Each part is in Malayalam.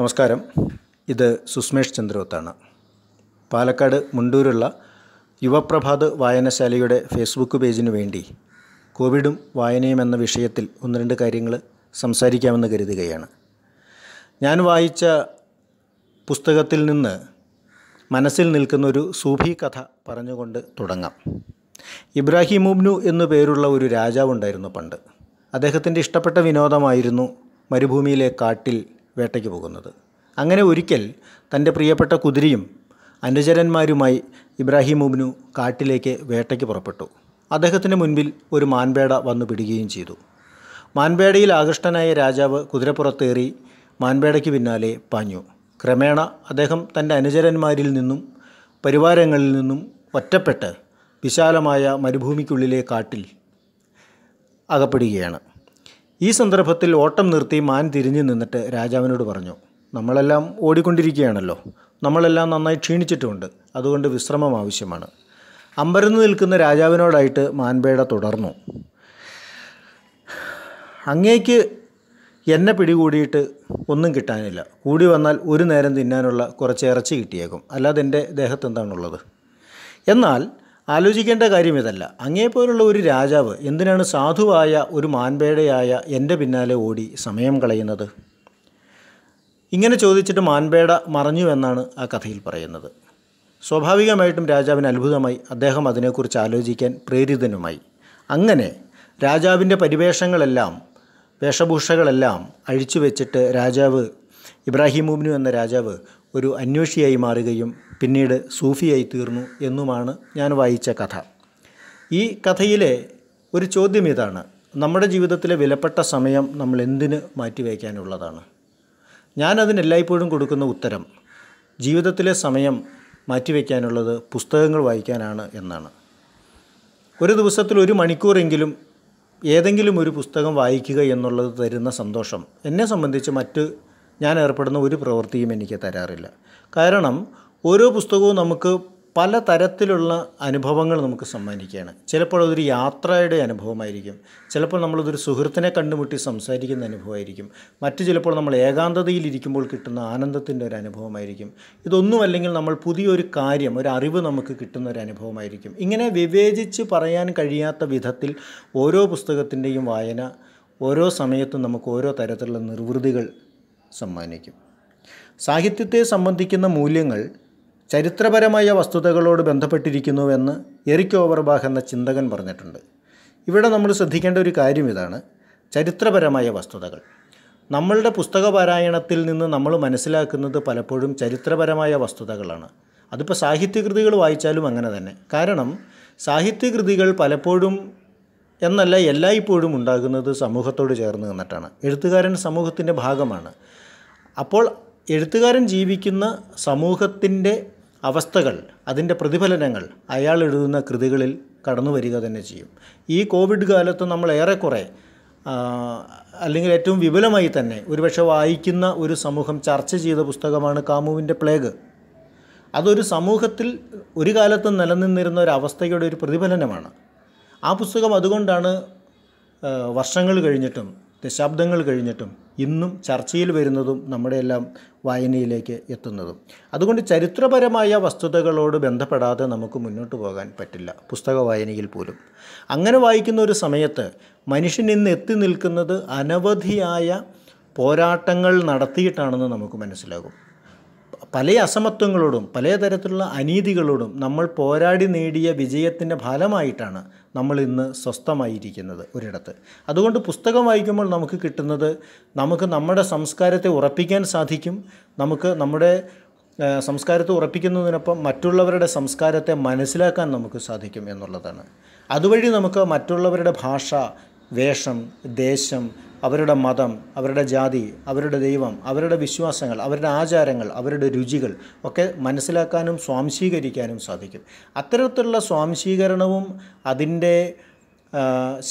നമസ്കാരം ഇത് സുസ്മേഷ് ചന്ദ്രവത്താണ് പാലക്കാട് മുണ്ടൂരുള്ള യുവപ്രഭാത് വായനശാലയുടെ ഫേസ്ബുക്ക് പേജിന് വേണ്ടി കോവിഡും വായനയും എന്ന വിഷയത്തിൽ ഒന്ന് രണ്ട് കാര്യങ്ങൾ സംസാരിക്കാമെന്ന് കരുതുകയാണ് ഞാൻ വായിച്ച പുസ്തകത്തിൽ നിന്ന് മനസ്സിൽ നിൽക്കുന്നൊരു സൂഫി കഥ പറഞ്ഞുകൊണ്ട് തുടങ്ങാം ഉബ്നു എന്നു പേരുള്ള ഒരു രാജാവുണ്ടായിരുന്നു പണ്ട് അദ്ദേഹത്തിൻ്റെ ഇഷ്ടപ്പെട്ട വിനോദമായിരുന്നു മരുഭൂമിയിലെ കാട്ടിൽ വേട്ടയ്ക്ക് പോകുന്നത് അങ്ങനെ ഒരിക്കൽ തൻ്റെ പ്രിയപ്പെട്ട കുതിരയും അനുചരന്മാരുമായി ഇബ്രാഹിമുബിനു കാട്ടിലേക്ക് വേട്ടയ്ക്ക് പുറപ്പെട്ടു അദ്ദേഹത്തിന് മുൻപിൽ ഒരു മാൻപേട വന്നു പിടുകയും ചെയ്തു മാൻപേടയിൽ ആകൃഷ്ടനായ രാജാവ് കുതിരപ്പുറത്തേറി മാൻപേടയ്ക്ക് പിന്നാലെ പാഞ്ഞു ക്രമേണ അദ്ദേഹം തൻ്റെ അനുചരന്മാരിൽ നിന്നും പരിവാരങ്ങളിൽ നിന്നും ഒറ്റപ്പെട്ട് വിശാലമായ മരുഭൂമിക്കുള്ളിലെ കാട്ടിൽ അകപ്പെടുകയാണ് ഈ സന്ദർഭത്തിൽ ഓട്ടം നിർത്തി മാൻ തിരിഞ്ഞു നിന്നിട്ട് രാജാവിനോട് പറഞ്ഞു നമ്മളെല്ലാം ഓടിക്കൊണ്ടിരിക്കുകയാണല്ലോ നമ്മളെല്ലാം നന്നായി ക്ഷീണിച്ചിട്ടുമുണ്ട് അതുകൊണ്ട് വിശ്രമം ആവശ്യമാണ് അമ്പരന്ന് നിൽക്കുന്ന രാജാവിനോടായിട്ട് മാൻപേട തുടർന്നു അങ്ങേക്ക് എന്നെ പിടികൂടിയിട്ട് ഒന്നും കിട്ടാനില്ല കൂടി വന്നാൽ ഒരു നേരം തിന്നാനുള്ള കുറച്ച് ഇറച്ചി കിട്ടിയേക്കും അല്ലാതെ എൻ്റെ ദേഹത്ത് എന്താണുള്ളത് എന്നാൽ ആലോചിക്കേണ്ട കാര്യം ഇതല്ല അങ്ങേപ്പോലുള്ള ഒരു രാജാവ് എന്തിനാണ് സാധുവായ ഒരു മാൻപേടയായ എൻ്റെ പിന്നാലെ ഓടി സമയം കളയുന്നത് ഇങ്ങനെ ചോദിച്ചിട്ട് മാൻപേട മറഞ്ഞു എന്നാണ് ആ കഥയിൽ പറയുന്നത് സ്വാഭാവികമായിട്ടും രാജാവിന് അത്ഭുതമായി അദ്ദേഹം അതിനെക്കുറിച്ച് ആലോചിക്കാൻ പ്രേരിതനുമായി അങ്ങനെ രാജാവിൻ്റെ പരിവേഷങ്ങളെല്ലാം വേഷഭൂഷകളെല്ലാം അഴിച്ചു വെച്ചിട്ട് രാജാവ് ഇബ്രാഹിം മുബ്നു എന്ന രാജാവ് ഒരു അന്വേഷിയായി മാറുകയും പിന്നീട് സൂഫിയായി തീർന്നു എന്നുമാണ് ഞാൻ വായിച്ച കഥ ഈ കഥയിലെ ഒരു ചോദ്യം ഇതാണ് നമ്മുടെ ജീവിതത്തിലെ വിലപ്പെട്ട സമയം നമ്മൾ എന്തിന് മാറ്റിവയ്ക്കാനുള്ളതാണ് ഞാനതിന് എല്ലായ്പ്പോഴും കൊടുക്കുന്ന ഉത്തരം ജീവിതത്തിലെ സമയം മാറ്റിവെക്കാനുള്ളത് പുസ്തകങ്ങൾ വായിക്കാനാണ് എന്നാണ് ഒരു ദിവസത്തിൽ ഒരു മണിക്കൂറെങ്കിലും ഏതെങ്കിലും ഒരു പുസ്തകം വായിക്കുക എന്നുള്ളത് തരുന്ന സന്തോഷം എന്നെ സംബന്ധിച്ച് മറ്റ് ഞാൻ ഏർപ്പെടുന്ന ഒരു പ്രവൃത്തിയും എനിക്ക് തരാറില്ല കാരണം ഓരോ പുസ്തകവും നമുക്ക് പല തരത്തിലുള്ള അനുഭവങ്ങൾ നമുക്ക് സമ്മാനിക്കുകയാണ് ചിലപ്പോൾ അതൊരു യാത്രയുടെ അനുഭവമായിരിക്കും ചിലപ്പോൾ നമ്മളതൊരു സുഹൃത്തിനെ കണ്ടുമുട്ടി സംസാരിക്കുന്ന അനുഭവമായിരിക്കും മറ്റു ചിലപ്പോൾ നമ്മൾ ഏകാന്തതയിലിരിക്കുമ്പോൾ കിട്ടുന്ന ആനന്ദത്തിൻ്റെ ഒരു അനുഭവമായിരിക്കും ഇതൊന്നും അല്ലെങ്കിൽ നമ്മൾ പുതിയൊരു കാര്യം ഒരു അറിവ് നമുക്ക് കിട്ടുന്ന ഒരു അനുഭവമായിരിക്കും ഇങ്ങനെ വിവേചിച്ച് പറയാൻ കഴിയാത്ത വിധത്തിൽ ഓരോ പുസ്തകത്തിൻ്റെയും വായന ഓരോ സമയത്തും നമുക്ക് ഓരോ തരത്തിലുള്ള നിർവൃതികൾ സമ്മാനിക്കും സാഹിത്യത്തെ സംബന്ധിക്കുന്ന മൂല്യങ്ങൾ ചരിത്രപരമായ വസ്തുതകളോട് ബന്ധപ്പെട്ടിരിക്കുന്നുവെന്ന് എറിക് ഓവർബാഹ് എന്ന ചിന്തകൻ പറഞ്ഞിട്ടുണ്ട് ഇവിടെ നമ്മൾ ശ്രദ്ധിക്കേണ്ട ഒരു കാര്യം ഇതാണ് ചരിത്രപരമായ വസ്തുതകൾ നമ്മളുടെ പുസ്തക പാരായണത്തിൽ നിന്ന് നമ്മൾ മനസ്സിലാക്കുന്നത് പലപ്പോഴും ചരിത്രപരമായ വസ്തുതകളാണ് അതിപ്പോൾ സാഹിത്യകൃതികൾ വായിച്ചാലും അങ്ങനെ തന്നെ കാരണം സാഹിത്യകൃതികൾ പലപ്പോഴും എന്നല്ല എല്ലായ്പ്പോഴും ഉണ്ടാകുന്നത് സമൂഹത്തോട് ചേർന്ന് നിന്നിട്ടാണ് എഴുത്തുകാരൻ സമൂഹത്തിൻ്റെ ഭാഗമാണ് അപ്പോൾ എഴുത്തുകാരൻ ജീവിക്കുന്ന സമൂഹത്തിൻ്റെ അവസ്ഥകൾ അതിൻ്റെ പ്രതിഫലനങ്ങൾ അയാൾ എഴുതുന്ന കൃതികളിൽ കടന്നു വരിക തന്നെ ചെയ്യും ഈ കോവിഡ് കാലത്ത് നമ്മൾ ഏറെക്കുറെ അല്ലെങ്കിൽ ഏറ്റവും വിപുലമായി തന്നെ ഒരുപക്ഷെ വായിക്കുന്ന ഒരു സമൂഹം ചർച്ച ചെയ്ത പുസ്തകമാണ് കാമുവിൻ്റെ പ്ലേഗ് അതൊരു സമൂഹത്തിൽ ഒരു കാലത്ത് നിലനിന്നിരുന്ന ഒരു അവസ്ഥയുടെ ഒരു പ്രതിഫലനമാണ് ആ പുസ്തകം അതുകൊണ്ടാണ് വർഷങ്ങൾ കഴിഞ്ഞിട്ടും ദശാബ്ദങ്ങൾ കഴിഞ്ഞിട്ടും ഇന്നും ചർച്ചയിൽ വരുന്നതും നമ്മുടെ എല്ലാം വായനയിലേക്ക് എത്തുന്നതും അതുകൊണ്ട് ചരിത്രപരമായ വസ്തുതകളോട് ബന്ധപ്പെടാതെ നമുക്ക് മുന്നോട്ട് പോകാൻ പറ്റില്ല പുസ്തക വായനയിൽ പോലും അങ്ങനെ വായിക്കുന്ന ഒരു സമയത്ത് മനുഷ്യൻ ഇന്ന് എത്തി നിൽക്കുന്നത് അനവധിയായ പോരാട്ടങ്ങൾ നടത്തിയിട്ടാണെന്ന് നമുക്ക് മനസ്സിലാകും പല അസമത്വങ്ങളോടും തരത്തിലുള്ള അനീതികളോടും നമ്മൾ പോരാടി നേടിയ വിജയത്തിൻ്റെ ഫലമായിട്ടാണ് നമ്മൾ ഇന്ന് സ്വസ്ഥമായിരിക്കുന്നത് ഒരിടത്ത് അതുകൊണ്ട് പുസ്തകം വായിക്കുമ്പോൾ നമുക്ക് കിട്ടുന്നത് നമുക്ക് നമ്മുടെ സംസ്കാരത്തെ ഉറപ്പിക്കാൻ സാധിക്കും നമുക്ക് നമ്മുടെ സംസ്കാരത്തെ ഉറപ്പിക്കുന്നതിനൊപ്പം മറ്റുള്ളവരുടെ സംസ്കാരത്തെ മനസ്സിലാക്കാൻ നമുക്ക് സാധിക്കും എന്നുള്ളതാണ് അതുവഴി നമുക്ക് മറ്റുള്ളവരുടെ ഭാഷ വേഷം ദേശം അവരുടെ മതം അവരുടെ ജാതി അവരുടെ ദൈവം അവരുടെ വിശ്വാസങ്ങൾ അവരുടെ ആചാരങ്ങൾ അവരുടെ രുചികൾ ഒക്കെ മനസ്സിലാക്കാനും സ്വാംശീകരിക്കാനും സാധിക്കും അത്തരത്തിലുള്ള സ്വാംശീകരണവും അതിൻ്റെ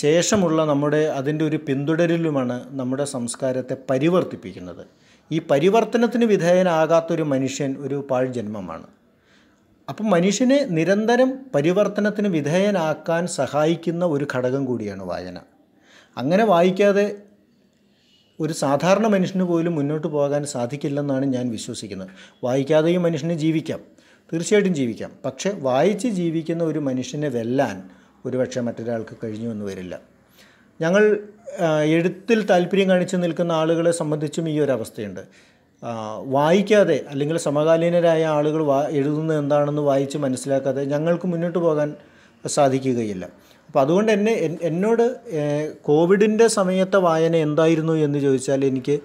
ശേഷമുള്ള നമ്മുടെ അതിൻ്റെ ഒരു പിന്തുടരലുമാണ് നമ്മുടെ സംസ്കാരത്തെ പരിവർത്തിപ്പിക്കുന്നത് ഈ പരിവർത്തനത്തിന് വിധേയനാകാത്തൊരു മനുഷ്യൻ ഒരു പാഴ് ജന്മമാണ് അപ്പം മനുഷ്യനെ നിരന്തരം പരിവർത്തനത്തിന് വിധേയനാക്കാൻ സഹായിക്കുന്ന ഒരു ഘടകം കൂടിയാണ് വായന അങ്ങനെ വായിക്കാതെ ഒരു സാധാരണ മനുഷ്യന് പോലും മുന്നോട്ട് പോകാൻ സാധിക്കില്ലെന്നാണ് ഞാൻ വിശ്വസിക്കുന്നത് വായിക്കാതെയും മനുഷ്യന് ജീവിക്കാം തീർച്ചയായിട്ടും ജീവിക്കാം പക്ഷേ വായിച്ച് ജീവിക്കുന്ന ഒരു മനുഷ്യനെ വെല്ലാൻ ഒരുപക്ഷെ മറ്റൊരാൾക്ക് കഴിഞ്ഞു എന്ന് വരില്ല ഞങ്ങൾ എഴുത്തിൽ താല്പര്യം കാണിച്ച് നിൽക്കുന്ന ആളുകളെ സംബന്ധിച്ചും ഈ ഒരു അവസ്ഥയുണ്ട് വായിക്കാതെ അല്ലെങ്കിൽ സമകാലീനരായ ആളുകൾ വാ എഴുതുന്നത് എന്താണെന്ന് വായിച്ച് മനസ്സിലാക്കാതെ ഞങ്ങൾക്ക് മുന്നോട്ട് പോകാൻ സാധിക്കുകയില്ല അപ്പോൾ അതുകൊണ്ട് എന്നെ എന്നോട് കോവിഡിൻ്റെ സമയത്തെ വായന എന്തായിരുന്നു എന്ന് ചോദിച്ചാൽ എനിക്ക്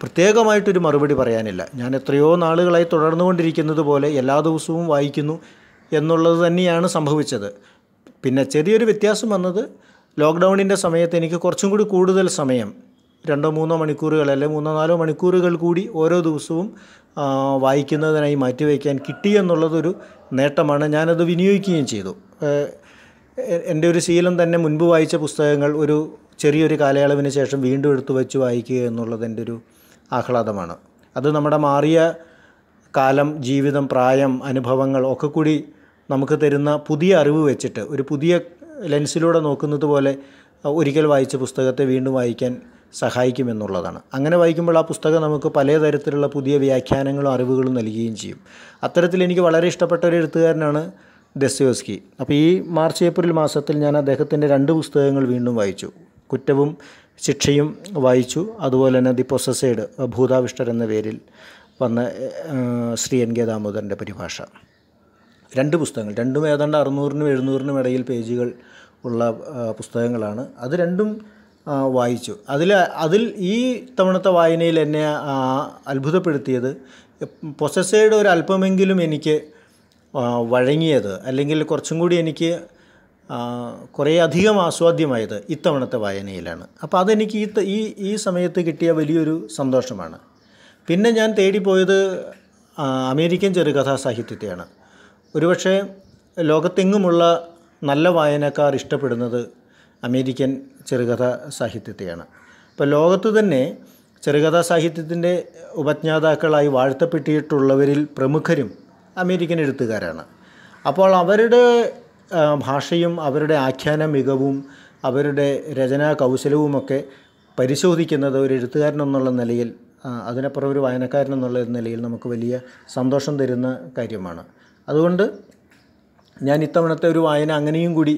പ്രത്യേകമായിട്ടൊരു മറുപടി പറയാനില്ല ഞാൻ എത്രയോ നാളുകളായി തുടർന്നുകൊണ്ടിരിക്കുന്നത് പോലെ എല്ലാ ദിവസവും വായിക്കുന്നു എന്നുള്ളത് തന്നെയാണ് സംഭവിച്ചത് പിന്നെ ചെറിയൊരു വ്യത്യാസം വന്നത് ലോക്ക്ഡൗണിൻ്റെ സമയത്ത് എനിക്ക് കുറച്ചും കൂടി കൂടുതൽ സമയം രണ്ടോ മൂന്നോ മണിക്കൂറുകൾ അല്ലെങ്കിൽ മൂന്നോ നാലോ മണിക്കൂറുകൾ കൂടി ഓരോ ദിവസവും വായിക്കുന്നതിനായി മാറ്റിവെക്കാൻ കിട്ടി എന്നുള്ളതൊരു നേട്ടമാണ് ഞാനത് വിനിയോഗിക്കുകയും ചെയ്തു എൻ്റെ ഒരു ശീലം തന്നെ മുൻപ് വായിച്ച പുസ്തകങ്ങൾ ഒരു ചെറിയൊരു കാലയളവിന് ശേഷം വീണ്ടും എടുത്തു വെച്ച് വായിക്കുക എന്നുള്ളത് എൻ്റെ ഒരു ആഹ്ലാദമാണ് അത് നമ്മുടെ മാറിയ കാലം ജീവിതം പ്രായം അനുഭവങ്ങൾ ഒക്കെ കൂടി നമുക്ക് തരുന്ന പുതിയ അറിവ് വെച്ചിട്ട് ഒരു പുതിയ ലെൻസിലൂടെ നോക്കുന്നത് പോലെ ഒരിക്കൽ വായിച്ച പുസ്തകത്തെ വീണ്ടും വായിക്കാൻ സഹായിക്കുമെന്നുള്ളതാണ് അങ്ങനെ വായിക്കുമ്പോൾ ആ പുസ്തകം നമുക്ക് തരത്തിലുള്ള പുതിയ വ്യാഖ്യാനങ്ങളും അറിവുകളും നൽകുകയും ചെയ്യും അത്തരത്തിൽ എനിക്ക് വളരെ ഇഷ്ടപ്പെട്ട ഒരു എഴുത്തുകാരനാണ് ദസ്യോസ്കി അപ്പോൾ ഈ മാർച്ച് ഏപ്രിൽ മാസത്തിൽ ഞാൻ അദ്ദേഹത്തിൻ്റെ രണ്ട് പുസ്തകങ്ങൾ വീണ്ടും വായിച്ചു കുറ്റവും ശിക്ഷയും വായിച്ചു അതുപോലെ തന്നെ ദി പൊസസൈഡ് ഭൂതാവിഷ്ടർ എന്ന പേരിൽ വന്ന ശ്രീ എൻ കെ ദാമോദരൻ്റെ പരിഭാഷ രണ്ട് പുസ്തകങ്ങൾ രണ്ടും ഏതാണ്ട് അറുന്നൂറിനും എഴുന്നൂറിനും ഇടയിൽ പേജുകൾ ഉള്ള പുസ്തകങ്ങളാണ് അത് രണ്ടും വായിച്ചു അതിൽ അതിൽ ഈ തവണത്തെ വായനയിൽ എന്നെ അത്ഭുതപ്പെടുത്തിയത് പൊസസയുടെ ഒരു അല്പമെങ്കിലും എനിക്ക് വഴങ്ങിയത് അല്ലെങ്കിൽ കുറച്ചും കൂടി എനിക്ക് കുറേ അധികം ആസ്വാദ്യമായത് ഇത്തവണത്തെ വായനയിലാണ് അപ്പോൾ അതെനിക്ക് ഈ ഈ ഈ സമയത്ത് കിട്ടിയ വലിയൊരു സന്തോഷമാണ് പിന്നെ ഞാൻ തേടിപ്പോയത് അമേരിക്കൻ ചെറുകഥാ സാഹിത്യത്തെയാണ് ഒരുപക്ഷെ ലോകത്തെങ്ങുമുള്ള നല്ല വായനക്കാർ ഇഷ്ടപ്പെടുന്നത് അമേരിക്കൻ ചെറുകഥാ സാഹിത്യത്തെയാണ് അപ്പോൾ ലോകത്ത് തന്നെ ചെറുകഥാ സാഹിത്യത്തിൻ്റെ ഉപജ്ഞാതാക്കളായി വാഴ്ത്തപ്പെട്ടിട്ടുള്ളവരിൽ പ്രമുഖരും അമേരിക്കൻ എഴുത്തുകാരാണ് അപ്പോൾ അവരുടെ ഭാഷയും അവരുടെ ആഖ്യാന മികവും അവരുടെ രചനാ കൗശലവുമൊക്കെ പരിശോധിക്കുന്നത് ഒരു എഴുത്തുകാരൻ എന്നുള്ള നിലയിൽ അതിനപ്പുറം ഒരു വായനക്കാരൻ എന്നുള്ള നിലയിൽ നമുക്ക് വലിയ സന്തോഷം തരുന്ന കാര്യമാണ് അതുകൊണ്ട് ഞാൻ ഇത്തവണത്തെ ഒരു വായന അങ്ങനെയും കൂടി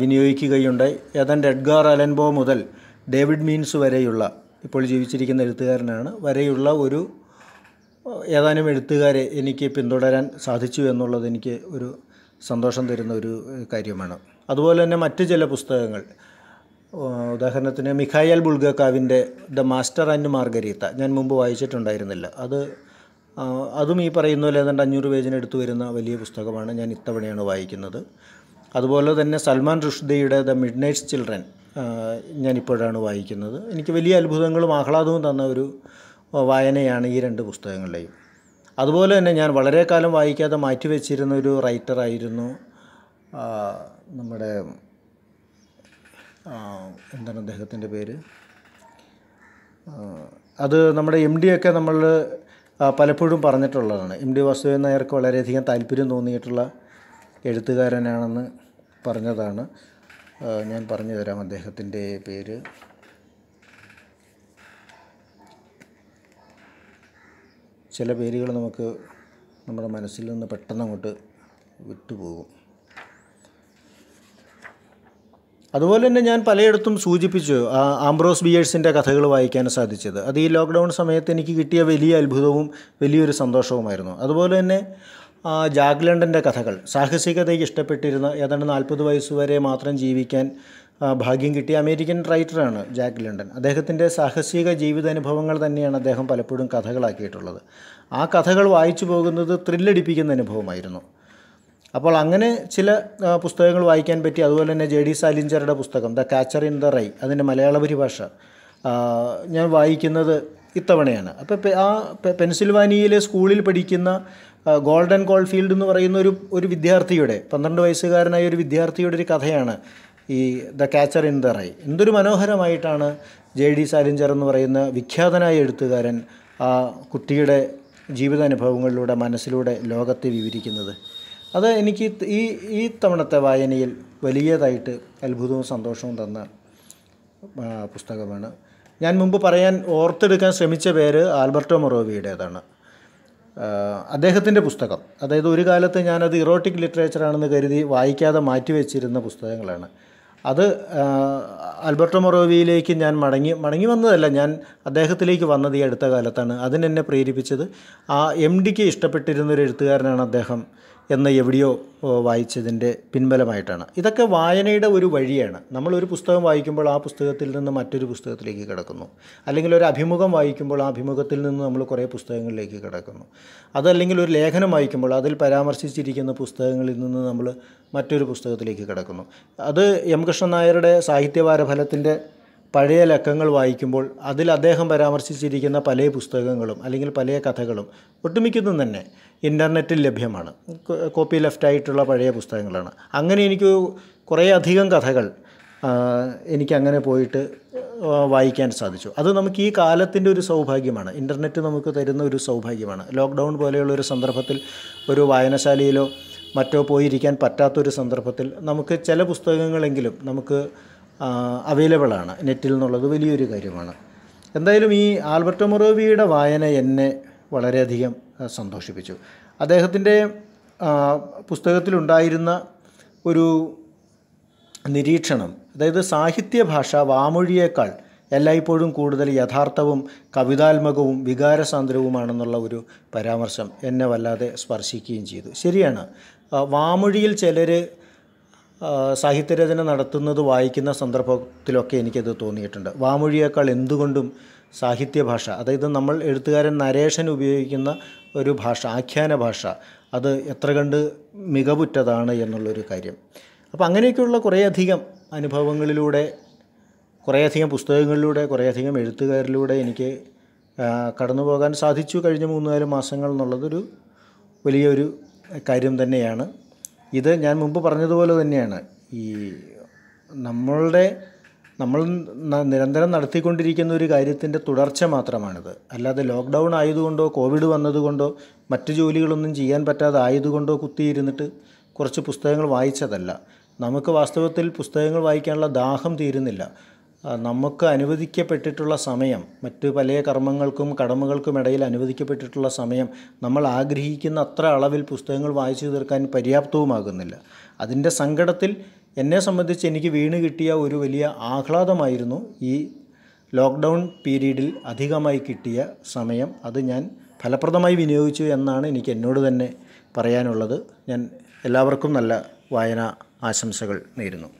വിനിയോഗിക്കുകയുണ്ടായി ഏതാണ്ട് എഡ്ഗാർ അലൻബോ മുതൽ ഡേവിഡ് മീൻസ് വരെയുള്ള ഇപ്പോൾ ജീവിച്ചിരിക്കുന്ന എഴുത്തുകാരനാണ് വരെയുള്ള ഒരു ഏതാനും എഴുത്തുകാരെ എനിക്ക് പിന്തുടരാൻ സാധിച്ചു എന്നുള്ളത് എനിക്ക് ഒരു സന്തോഷം തരുന്ന ഒരു കാര്യമാണ് അതുപോലെ തന്നെ മറ്റ് ചില പുസ്തകങ്ങൾ ഉദാഹരണത്തിന് മിഖായൽ ബുൾഗക്കാവിൻ്റെ ദ മാസ്റ്റർ ആൻഡ് മാർഗരീത്ത ഞാൻ മുമ്പ് വായിച്ചിട്ടുണ്ടായിരുന്നില്ല അത് അതും ഈ പറയുന്ന പോലെ ഏതാണ്ട് അഞ്ഞൂറ് പേജിന് എടുത്തു വരുന്ന വലിയ പുസ്തകമാണ് ഞാൻ ഇത്തവണയാണ് വായിക്കുന്നത് അതുപോലെ തന്നെ സൽമാൻ റുഷ്ദയുടെ ദ മിഡ് നൈറ്റ്സ് ചിൽഡ്രൻ ഞാനിപ്പോഴാണ് വായിക്കുന്നത് എനിക്ക് വലിയ അത്ഭുതങ്ങളും ആഹ്ലാദവും തന്ന ഒരു വായനയാണ് ഈ രണ്ട് പുസ്തകങ്ങളുടെയും അതുപോലെ തന്നെ ഞാൻ വളരെ കാലം വായിക്കാതെ മാറ്റിവെച്ചിരുന്ന ഒരു റൈറ്ററായിരുന്നു നമ്മുടെ എന്താണ് അദ്ദേഹത്തിൻ്റെ പേര് അത് നമ്മുടെ എം ഡിയൊക്കെ നമ്മൾ പലപ്പോഴും പറഞ്ഞിട്ടുള്ളതാണ് എം ഡി വാസുദേവൻ നായർക്ക് വളരെയധികം താല്പര്യം തോന്നിയിട്ടുള്ള എഴുത്തുകാരനാണെന്ന് പറഞ്ഞതാണ് ഞാൻ പറഞ്ഞു തരാം അദ്ദേഹത്തിൻ്റെ പേര് ചില പേരുകൾ നമുക്ക് നമ്മുടെ മനസ്സിൽ നിന്ന് പെട്ടെന്ന് അങ്ങോട്ട് വിട്ടുപോകും അതുപോലെ തന്നെ ഞാൻ പലയിടത്തും സൂചിപ്പിച്ചു ആംബ്രോസ് ബിയേഴ്സിൻ്റെ കഥകൾ വായിക്കാൻ സാധിച്ചത് അത് ഈ ലോക്ക്ഡൗൺ സമയത്ത് എനിക്ക് കിട്ടിയ വലിയ അത്ഭുതവും വലിയൊരു സന്തോഷവുമായിരുന്നു അതുപോലെ തന്നെ ജാഗ്ലണ്ടൻ്റെ കഥകൾ സാഹസികതയ്ക്ക് ഇഷ്ടപ്പെട്ടിരുന്ന ഏതാണ്ട് നാൽപ്പത് വയസ്സ് വരെ മാത്രം ജീവിക്കാൻ ഭാഗ്യം കിട്ടിയ അമേരിക്കൻ റൈറ്ററാണ് ജാക്ക് ലണ്ടൻ അദ്ദേഹത്തിൻ്റെ സാഹസിക ജീവിതാനുഭവങ്ങൾ തന്നെയാണ് അദ്ദേഹം പലപ്പോഴും കഥകളാക്കിയിട്ടുള്ളത് ആ കഥകൾ വായിച്ചു പോകുന്നത് ത്രില്ലടിപ്പിക്കുന്ന അനുഭവമായിരുന്നു അപ്പോൾ അങ്ങനെ ചില പുസ്തകങ്ങൾ വായിക്കാൻ പറ്റി അതുപോലെ തന്നെ ജെ ഡി സാലിഞ്ചറുടെ പുസ്തകം the catcher in the rye അതിൻ്റെ മലയാള പരിഭാഷ ഞാൻ വായിക്കുന്നത് ഇത്തവണയാണ് അപ്പോൾ ആ പെൻസിൽവാനിയയിലെ സ്കൂളിൽ പഠിക്കുന്ന ഗോൾഡൻ കോൾഫീൽഡ് എന്ന് പറയുന്ന ഒരു ഒരു വിദ്യാർത്ഥിയുടെ പന്ത്രണ്ട് വയസ്സുകാരനായ ഒരു വിദ്യാർത്ഥിയുടെ ഒരു കഥയാണ് ഈ the catcher in the rye എന്തൊരു മനോഹരമായിട്ടാണ് ജെ ഡി സാലിഞ്ചർ എന്ന് പറയുന്ന വിഖ്യാതനായ എഴുത്തുകാരൻ ആ കുട്ടിയുടെ ജീവിതാനുഭവങ്ങളിലൂടെ മനസ്സിലൂടെ ലോകത്തെ വിവരിക്കുന്നത് അത് എനിക്ക് ഈ ഈ തവണത്തെ വായനയിൽ വലിയതായിട്ട് അത്ഭുതവും സന്തോഷവും തന്ന പുസ്തകമാണ് ഞാൻ മുമ്പ് പറയാൻ ഓർത്തെടുക്കാൻ ശ്രമിച്ച പേര് ആൽബർട്ടോ മൊറോവിയുടേതാണ് അദ്ദേഹത്തിൻ്റെ പുസ്തകം അതായത് ഒരു കാലത്ത് ഞാനത് ഇറോട്ടിക് ലിറ്ററേച്ചറാണെന്ന് കരുതി വായിക്കാതെ മാറ്റിവെച്ചിരുന്ന പുസ്തകങ്ങളാണ് അത് ആൽബർട്ടോ മൊറോവിയിലേക്ക് ഞാൻ മടങ്ങി മടങ്ങി വന്നതല്ല ഞാൻ അദ്ദേഹത്തിലേക്ക് വന്നത് ഈ അടുത്ത കാലത്താണ് അതിനെന്നെ പ്രേരിപ്പിച്ചത് ആ എം ഡിക്ക് ഇഷ്ടപ്പെട്ടിരുന്നൊരു എഴുത്തുകാരനാണ് അദ്ദേഹം എന്ന് എവിടെയോ വായിച്ചതിൻ്റെ പിൻബലമായിട്ടാണ് ഇതൊക്കെ വായനയുടെ ഒരു വഴിയാണ് നമ്മൾ ഒരു പുസ്തകം വായിക്കുമ്പോൾ ആ പുസ്തകത്തിൽ നിന്ന് മറ്റൊരു പുസ്തകത്തിലേക്ക് കിടക്കുന്നു അല്ലെങ്കിൽ ഒരു അഭിമുഖം വായിക്കുമ്പോൾ ആ അഭിമുഖത്തിൽ നിന്ന് നമ്മൾ കുറേ പുസ്തകങ്ങളിലേക്ക് കിടക്കുന്നു അതല്ലെങ്കിൽ ഒരു ലേഖനം വായിക്കുമ്പോൾ അതിൽ പരാമർശിച്ചിരിക്കുന്ന പുസ്തകങ്ങളിൽ നിന്ന് നമ്മൾ മറ്റൊരു പുസ്തകത്തിലേക്ക് കിടക്കുന്നു അത് എം കൃഷ്ണൻ നായരുടെ സാഹിത്യവാരഫലത്തിൻ്റെ പഴയ ലക്കങ്ങൾ വായിക്കുമ്പോൾ അതിൽ അദ്ദേഹം പരാമർശിച്ചിരിക്കുന്ന പല പുസ്തകങ്ങളും അല്ലെങ്കിൽ പല കഥകളും ഒട്ടുമിക്കുന്നതും തന്നെ ഇൻ്റർനെറ്റിൽ ലഭ്യമാണ് കോപ്പി ലെഫ്റ്റ് ആയിട്ടുള്ള പഴയ പുസ്തകങ്ങളാണ് അങ്ങനെ എനിക്ക് കുറേ അധികം കഥകൾ എനിക്ക് അങ്ങനെ പോയിട്ട് വായിക്കാൻ സാധിച്ചു അത് നമുക്ക് ഈ കാലത്തിൻ്റെ ഒരു സൗഭാഗ്യമാണ് ഇൻ്റർനെറ്റ് നമുക്ക് തരുന്ന ഒരു സൗഭാഗ്യമാണ് ലോക്ക്ഡൗൺ പോലെയുള്ള ഒരു സന്ദർഭത്തിൽ ഒരു വായനശാലയിലോ മറ്റോ പോയിരിക്കാൻ പറ്റാത്തൊരു സന്ദർഭത്തിൽ നമുക്ക് ചില പുസ്തകങ്ങളെങ്കിലും നമുക്ക് അവൈലബിൾ ആണ് നെറ്റിൽ എന്നുള്ളത് വലിയൊരു കാര്യമാണ് എന്തായാലും ഈ ആൽബർട്ടോ മൊറോവിയുടെ വായന എന്നെ വളരെയധികം സന്തോഷിപ്പിച്ചു അദ്ദേഹത്തിൻ്റെ പുസ്തകത്തിലുണ്ടായിരുന്ന ഒരു നിരീക്ഷണം അതായത് സാഹിത്യഭാഷ വാമൊഴിയേക്കാൾ എല്ലായ്പ്പോഴും കൂടുതൽ യഥാർത്ഥവും കവിതാത്മകവും വികാരസാന്ദ്രവുമാണെന്നുള്ള ഒരു പരാമർശം എന്നെ വല്ലാതെ സ്പർശിക്കുകയും ചെയ്തു ശരിയാണ് വാമൊഴിയിൽ ചിലർ സാഹിത്യരചന നടത്തുന്നത് വായിക്കുന്ന സന്ദർഭത്തിലൊക്കെ എനിക്കത് തോന്നിയിട്ടുണ്ട് വാമൊഴിയേക്കാൾ എന്തുകൊണ്ടും സാഹിത്യഭാഷ അതായത് നമ്മൾ എഴുത്തുകാരൻ നരേഷൻ ഉപയോഗിക്കുന്ന ഒരു ഭാഷ ആഖ്യാന ഭാഷ അത് എത്ര കണ്ട് മികവുറ്റതാണ് എന്നുള്ളൊരു കാര്യം അപ്പോൾ അങ്ങനെയൊക്കെയുള്ള കുറേയധികം അനുഭവങ്ങളിലൂടെ കുറേയധികം പുസ്തകങ്ങളിലൂടെ കുറേയധികം എഴുത്തുകാരിലൂടെ എനിക്ക് കടന്നു പോകാൻ സാധിച്ചു കഴിഞ്ഞ മൂന്നാല് മാസങ്ങൾ എന്നുള്ളതൊരു വലിയൊരു കാര്യം തന്നെയാണ് ഇത് ഞാൻ മുമ്പ് പറഞ്ഞതുപോലെ തന്നെയാണ് ഈ നമ്മളുടെ നമ്മൾ നിരന്തരം നടത്തിക്കൊണ്ടിരിക്കുന്ന ഒരു കാര്യത്തിൻ്റെ തുടർച്ച മാത്രമാണിത് അല്ലാതെ ലോക്ക്ഡൗൺ ആയതുകൊണ്ടോ കോവിഡ് വന്നതുകൊണ്ടോ മറ്റു ജോലികളൊന്നും ചെയ്യാൻ പറ്റാതെ ആയതുകൊണ്ടോ കുത്തിയിരുന്നിട്ട് കുറച്ച് പുസ്തകങ്ങൾ വായിച്ചതല്ല നമുക്ക് വാസ്തവത്തിൽ പുസ്തകങ്ങൾ വായിക്കാനുള്ള ദാഹം തീരുന്നില്ല നമുക്ക് അനുവദിക്കപ്പെട്ടിട്ടുള്ള സമയം മറ്റ് പല കർമ്മങ്ങൾക്കും കടമകൾക്കും ഇടയിൽ അനുവദിക്കപ്പെട്ടിട്ടുള്ള സമയം നമ്മൾ ആഗ്രഹിക്കുന്ന അത്ര അളവിൽ പുസ്തകങ്ങൾ വായിച്ചു തീർക്കാൻ പര്യാപ്തവുമാകുന്നില്ല അതിൻ്റെ സങ്കടത്തിൽ എന്നെ സംബന്ധിച്ച് എനിക്ക് വീണ് കിട്ടിയ ഒരു വലിയ ആഹ്ലാദമായിരുന്നു ഈ ലോക്ക്ഡൗൺ പീരീഡിൽ അധികമായി കിട്ടിയ സമയം അത് ഞാൻ ഫലപ്രദമായി വിനിയോഗിച്ചു എന്നാണ് എനിക്ക് എന്നോട് തന്നെ പറയാനുള്ളത് ഞാൻ എല്ലാവർക്കും നല്ല വായന ആശംസകൾ നേരുന്നു